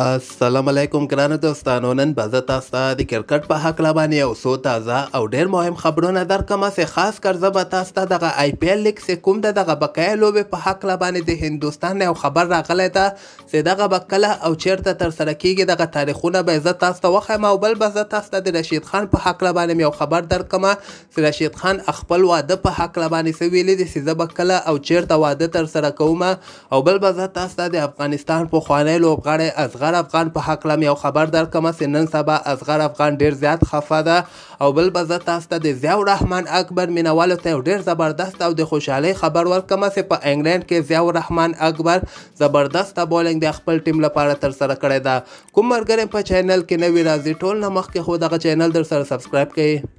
السلام علیکم ګرانو دوستانو نن به زه تاسو ته د کرکټ په هکله باندې یو څو تازه او ډېر مهم خبرونه درکومه چې خاص کر زه به تاسو ته دغه آی پی ایل لیګ چې کوم د دغه بقایه لوبې په هکله باندې د هندوستان یو خبر راغلی ده چې دغه به کله او چیرته ترسره کیږي دغه تاریخونه به زه تاسو ته وښیم او بل به زه تاسو ته د رشید خان په هکله باندې یو خبر درکومه چې رشید خان خپل واده په هکله باندې څه ویلي دي چې زه به کله او چیرته واده ترسره کوم او بل به زه تاسو ته د افغانستان پخوانی لوبغاړی ازغر اصغر افغان په حق لم یو خبر درکمه چې نن سبا اصغر افغان ډیر زیات خفه ده او بل به زه تاسو ته د ضیاء الرحمن اکبر مینوالو ته یو ډیر زبردست او د خوشحالۍ خبر ورکمه چې په انګلینډ کې ضیاء الرحمن اکبر زبردسته بولینګ د خپل ټیم لپاره ترسره کړی ده کوم ملګری په چینل کې نوی راځي ټول نه مخکې خو دغه چینل در سره سبسکرایب کړئ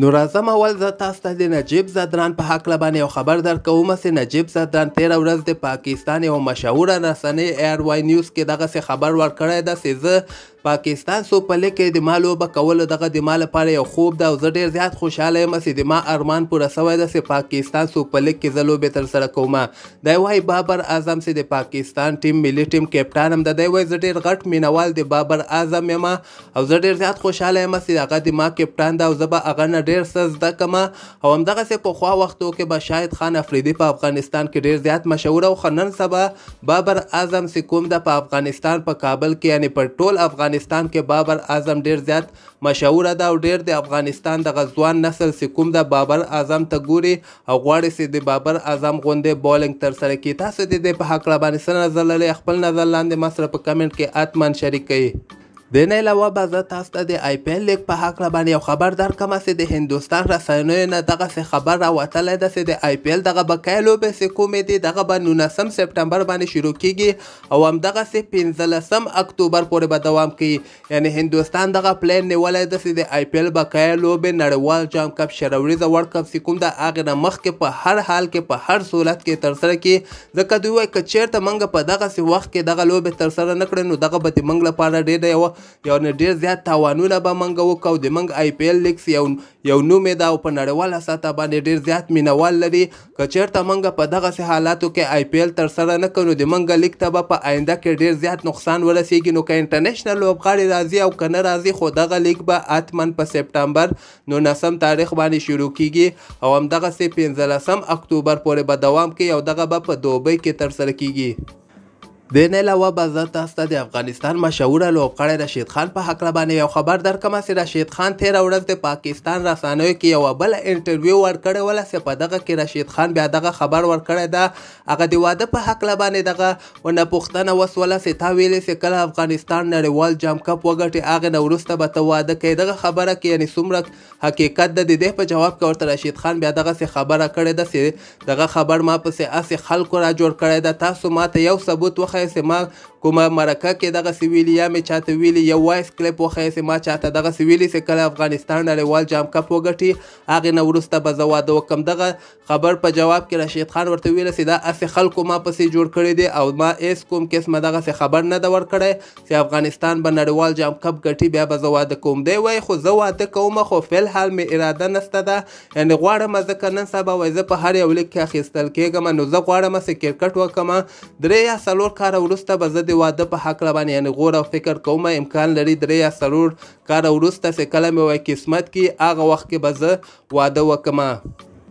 نو راځم اول زه تاسو ته د نجیب زدران په هکله باندې یو خبر درکوم چې نجیب زدران تیره ورځ د پاکستان یو مشهوره رسنۍ ایروای نیوز کې دغسې خبر ورکړی ده چې زه پاکستان سو پلې کې د مالو به کول دغه د مال لپاره یو خوب دا او زه ډیر زیات خوشاله یم چې د ما ارمان پوره سوی ده چې پاکستان سو پلې کې زلو به تر سره کوم دی وای بابر اعظم چې د پاکستان ټیم ملي ټیم کیپټان هم دی وای زه ډیر غټ مینوال د بابر اعظم یم او زه ډیر زیات خوشاله یم چې هغه د ما کیپټان دا او زه به هغه نه ډیر څه زده کړم او همدغه سه په خوا وختو کې به شاهد خان افریدي په افغانستان کې ډیر زیات مشهور او خنن سبا بابر اعظم سکوم د په افغانستان په کابل کې یعنی پر ټول افغانستان افغانستان کې بابر اعظم ډیر زیات مشهور ده او ډیر د افغانستان د غزوان نسل سکوم د بابر اعظم ته ګوري او غواړي چې د بابر اعظم غوندې بولینګ تر سره کی تاسو د دې په حق باندې سره نظر لري خپل نظر لاندې مسره په کمنټ کې اتمن شریک کړئ د نه علاوه به زه تاسو ته د آی پی ایل لیګ په هکله باندې یو خبر درکړم چې د هندوستان رسنیو نه دغسې خبر راوتلی ده چې د آی پی ایل دغه بقیه لوبې چې کومې دي دغه به نولسم سپټمبر باندې شروع کیږي او همدغسې پنځلسم اکتوبر پورې به دوام کوي یعنې هندوستان دغه پلین نیولی ده چې د آی پی ایل بقیه لوبې نړیوال جام کپ شل ورځه ورلډ کپ چې کوم د هغې نه مخکې په هر حال کې په هر صورت کې ترسره کړي ځکه دوی وایي که چېرته موږ په دغسې وخت کې دغه لوبې ترسره نه کړې نو دغه به د موږ لپاره ډېره یوه یو نه ډیر زیات تاوانونه به منګه وکاو د منګ آی پی ایل لیکس یو یو نوم دا په نړیواله ساته باندې ډیر زیات مینوال لري که چیرته منګه په دغه حالاتو کې آی پی ایل تر سره نه کړو د منګه لیک ته به په آینده کې ډیر زیات نقصان ورسیږي نو که انټرنیشنل لوبغاړي راځي او کنه راځي خو دغه لیک به اتمن په سپټمبر نو نسم تاریخ باندې شروع کیږي او همدغه سه 15 اکتوبر پورې به دوام کوي او دغه به په دوبۍ کې ترسره کیږي د نه علاوه به زه تاسو ته د افغانستان مشهوره لوبغاړی رشید خان په هکله باندې یو خبر درکوم چې رشید خان تېره ورځ د پاکستان رسنیو کې یوه بله انټرویو ورکړې وله چې په دغه کې رشید خان بیا دغه خبر ورکړی ده هغه د واده په هکله باندې دغه ونه پوښتنه وسوله چې تا ویلې چې کله افغانستان نړیوال جام کپ وګټي هغې نه وروسته به ته واده کوې دغه خبره کې یعنې څومره حقیقت ده د دې په جواب کې ورته رشید خان بیا دغسې خبره کړې ده چې دغه خبر ما پسې هسې خلکو را جوړ کړی ده تاسو ما ته یو ثبوت وخ ese mal کومه مرکه کې دغه سویلی یا می چاته ویلی یو وایس کلیپ وخی سي ما چاته دغه سویلی سي کله افغانستان نړیوال جام کپ وګټي هغه نو ورسته به زواد وکم دغه خبر په جواب کې رشید خان ورته ویل سي دا اس خلکو ما پسې جوړ کړی دی او ما اس کوم قسمه دغه سي خبر نه دا ور کړی سي افغانستان به نړیوال جام کپ ګټي بیا به زواد کوم دی وای خو زواد کوم خو فل حال می اراده نسته ده یعنی غواړم ځکه نن سبا وای زه په هر یو لیک کې اخیستل کېږم نو زه غواړم چې کرکټ وکم درې یا څلور کار ورسته به زه د واده په حق باندې یعنی غور او فکر کوم امکان لري درې یا څلور کال وروسته چې کله مې وای قسمت کې هغه وخت کې به زه واده وکم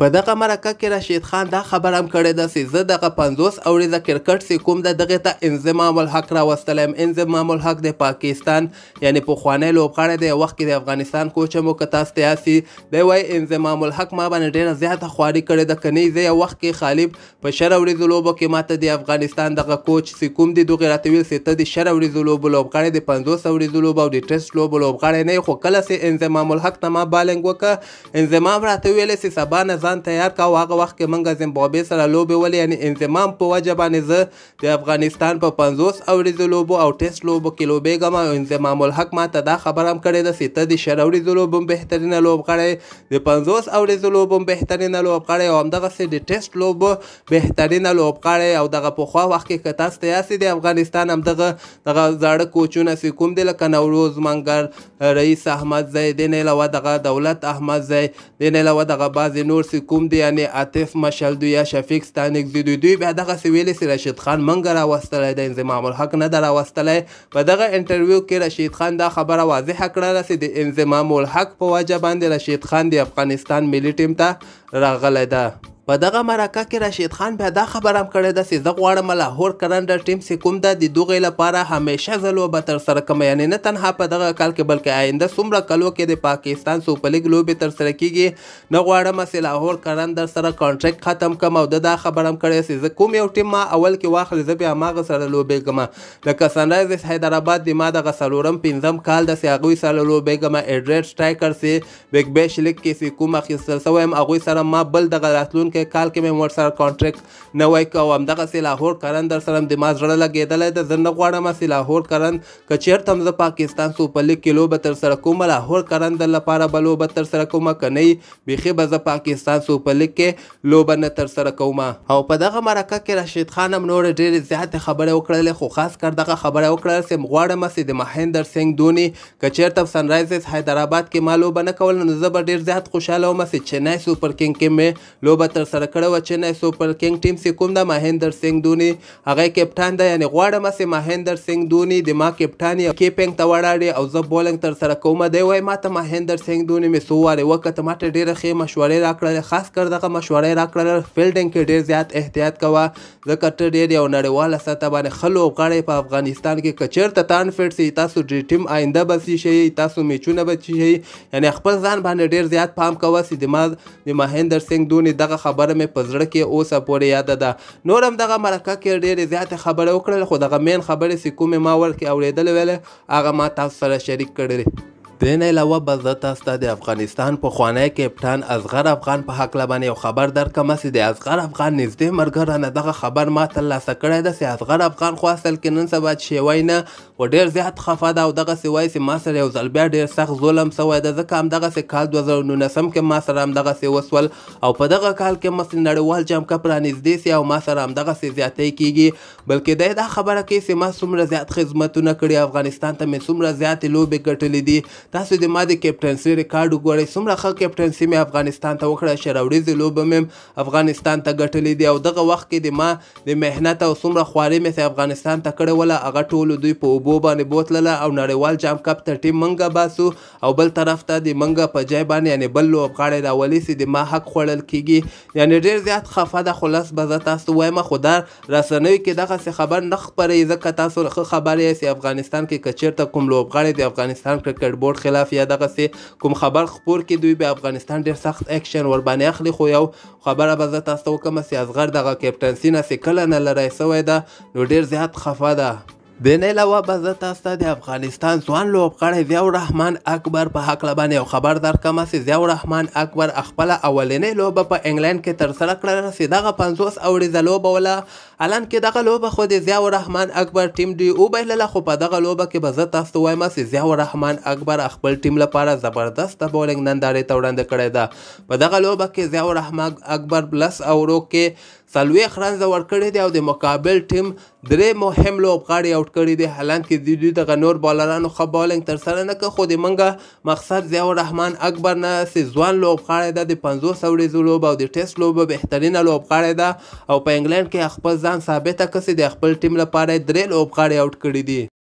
په دغه مرکه کې رشید خان دا خبره هم کړې ده چې زه دغه پنځوس اوریزه کرکټ چې کوم ده دغې ته انضمام الحق راوستلی یم انضمام الحق د پاکستان یعنی پخوانی لوبغاړی دی وخت کې د افغانستان کوچ هم که تاسو ته یاسي دی وایي انضمام الحق ما باندې ډېره زیاته خواري کړې ده که نه زه یو وخت کې خالب په شر اوریزو لوبو کې ما ته د افغانستان دغه کوچ چې کوم دی دغې راته ویل چې ته د شر اوریزو لوبو لوبغاړی د پنځوس اوریزو لوبو او د ټیسټ لوبو لوبغاړی نه یې خو کله چې انضمام الحق ته ما بالنګ وکړه انضمام راته ویلی چې سبا نه ځان تیار کا او هغه وخت کې منګه زیمبابوې سره لوبې ولې یعنی انضمام په وجه باندې زه د افغانستان په 50 اوریزو لوبو او ټیسټ لوبو کې لوبېږم او انضمام الحق ما ته دا خبره هم کړې ده چې ته د شل اوریزو لوبو بهترینه لوبغاړی د 50 اوریزو لوبو بهترینه لوبغاړی او همدغسې د ټیسټ لوبو بهترینه لوبغاړی او دغه پخوا وخت کې که تاسو تیاسې د افغانستان همدغه دغه زاړه کوچونه چې کوم دي لکه نوروز منګر رئیس احمد زی دین علاوه دغه دولت احمد زی دین علاوه دغه بعضې نور چې کوم دی یعنی عاطف مشل دوی یا شفیق ستانکزي دوی دوی بیا دغسې ویلې چې رشید خان منګه راوستلی د انضمام الحق نه ده راوستلی په دغه انټرویو کې رشید خان دا خبره واضحه کړله چې د انضمام الحق په وجه باندې رشید خان د افغانستان ملي ټیم ته راغلی ده په دغه مرکه کې رشید خان بیا دا خبره هم کړې ده چې زه غواړم لاهور کرنډر ټیم چې کوم ده د دغې لپاره همیشه زه لوبه ترسره کړم یعنې نه تنها په دغه کال کې بلکې آینده څومره کلو کې د پاکستان سوپر لیګ لوبې ترسره کیږي نه غواړم چې لاهور کرنډر سره کانټریکټ ختم کړم او د دا خبره هم کړې چې زه کوم یو ټیم ما اول کې واخلې زه بیا هماغه سره لوبې کړم لکه سنرایزرز حیدرآباد د ما دغه څلورم پنځم کال ده چې هغوی سره لوبې کړم اډریډ سټرایکر چې بیک بیش لیګ کې چې کوم اخیستل سوی یم هغوی سره ما بل دغه راتلونکي کې کال کې مې ور سره کانټریکټ نوې کوم دغه سي لاهور کرن در سره د ما زړه لګېدل د زنده غواړم سي لاهور کرن کچیر تم ز پاکستان سوپر لیگ کې لوب تر سره کوم لاهور کرن د لپاره بلو به تر سره کوم کني بيخي به ز پاکستان سوپر لیگ کې لوب نه تر سره کوم او په دغه مرکه کې رشید خان هم نور ډېر زیات خبره وکړلې خو خاص کر دغه خبره وکړه چې مغواړم چې د مهندر سنگ دونی کچیر تب سنرایزرز حیدرآباد کې مالو بنه کول نو زبر ډیر زیات خوشاله وم چې چنای سوپر کینګ کې مې لوبه تر تر سره کړی و چنای سوپر کنګ ټیم چې کوم د ماهندر سنگ دونی هغه کیپټان دی یعنی غواړم چې ماهندر سنگ دونی د ما کیپټان یا کیپینګ ته وړاړي او زه بولنګ تر سره کوم دی وای ما ته ماهندر سنگ دونی می سو واره وکړه ما ته ډیره ښه مشورې راکړلې خاص کر دغه مشورې راکړل فیلډینګ کې ډیر زیات احتیاط کوه ځکه ته ډیر یو نړیواله سطح باندې خلو غاړي په افغانستان کې کچیر ته تان فټ سي تاسو د ټیم آینده بسي شي تاسو میچونه بچي شي یعنی خپل ځان باندې ډیر زیات پام کوه چې دماغ د مهندر سنگ دونی دغه خبر خبره مې په زړه کې اوسه پورې یاده ده نور هم دغه مرکه کې ډېرې زیاتې خبرې وکړل خو دغه مین خبرې چې کومې ما ورکې اورېدلې ویلې هغه ما تاسو سره شریک کړلې دین علاوه به زه تاسو ته د افغانستان په خوانی کپټان اصغر افغان په حکله باندې یو خبر درکم چې د اصغر افغان نږدې ملګرو نه دغه خبر ما ترلاسه کړی ده چې اصغر افغان خو اصل کې نن سبا شیوی نه و ډیر زیات خفه ده او دغسې وایي چې ما سره یو ځل بیا ډیر سخت ظلم سوی ده ځکه همدغسې کال دوه زره نولسم کې ما سره همدغسې وسول او په دغه کال کې مثل نړیوال جام کپ رانږدې سي او ما سره همدغسې زیاتی کیږي بلکې دی دا خبره کوي چې ما څومره زیات خدمتونه کړي افغانستان ته مې څومره زیاتې لوبې ګټلې دي تاسو د ما د کیپټنسي ریکارډ وګورئ څومره ښه کیپټنسي مې افغانستان ته وکړه شراوړیزې لوبه مې افغانستان ته ګټلې دي او دغه وخت کې د ما د مهنت او څومره خواري مې افغانستان ته کړې وله هغه ټولو دوی په اوبو باندې بوتلله او نړیوال جام کپ ته ټیم منګه باسو او بل طرف ته د منګه په ځای باندې یعنی بل لوبغاړی راولي سي د ما حق خوړل کیږي یعنی ډیر زیات خفه ده خلاص به زه تاسو وایم خو دا رسنیو کې دغسې خبر نه خپرې ځکه تاسو ښه خبر یاست افغانستان کې کچیرته کوم لوبغاړی د افغانستان کرکټ بورډ خلاف یا دغسې کوم خبر خپور کې دوی به افغانستان ډیر سخت اکشن ور باندې اخلي خو یو خبره به زه تاسو کوم چې ازغر دغه کیپټنسی نه سکل نه لری سوې ده نو ډیر زیات خفه ده د نه علاوه به زه تاسو ته د افغانستان ځوان لوبغاړی ضیاء الرحمن اکبر په حق باندې یو خبر درکوم چې ضیاء الرحمن اکبر خپل اولنۍ لوبه په انګلند کې ترسره کړه چې دغه پنځوس اوریزه لوبه وله الان کې دغه لوبه خو د ضیاء الرحمن اکبر ټیم دوی وبایلله خو په دغه لوبه کې به زه تاسو ته وایم چې ضیاء الرحمن اکبر خپل ټیم لپاره زبردسته بولینګ نندارې ته وړاندې کړې ده په دغه لوبه کې ضیاء الرحمن اکبر بلس اورو کې څلوېښت رنزه ورکړي دي او د مقابل ټیم درې مهم لوبغاړي اوټ کړي دي حالانکه د دوی دغه نور بالرانو ښه بالینګ ترسره نه کړ خو د منګه مقصد ضیاء الرحمن اکبر نه سې ځوان لوبغاړی ده د پنځوس اوریزو لوبه او د ټیسټ لوبه بهترینه لوبغاړی ده او په انګلینډ کې خپل ځان ثابته کړ چې د خپل ټیم لپاره یې درې لوبغاړي اوټ کړي دي